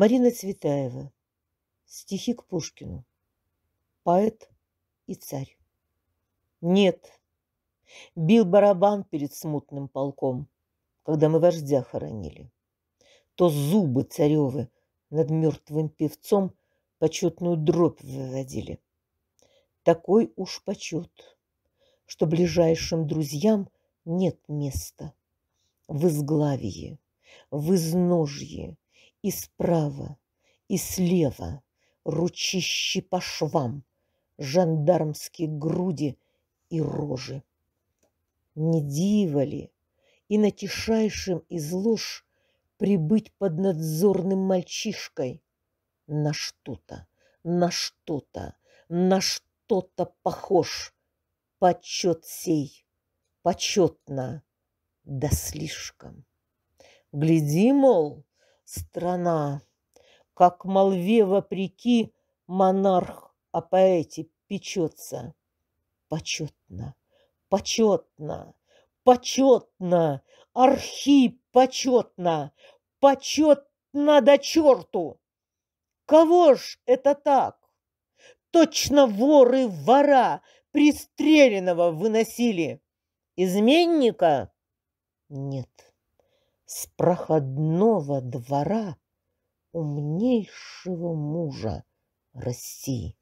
Марина Цветаева. Стихи к Пушкину. Поэт и царь. Нет. Бил барабан перед смутным полком, когда мы вождя хоронили. То зубы царевы над мертвым певцом почетную дробь выводили. Такой уж почет, что ближайшим друзьям нет места. В изглавии, в изножье, и справа, и слева, ручищи по швам, жандармские груди и рожи. Не диво ли и натишайшим из лож прибыть под надзорным мальчишкой? На что-то, на что-то, на что-то похож. Почет сей, почетно, да слишком. Гляди, мол, страна. Как молве вопреки монарх о поэте печется. Почетно, почетно, почетно, архи почетно, почетно до черту. Кого ж это так? Точно воры вора пристреленного выносили. Изменника? Нет с проходного двора умнейшего мужа России.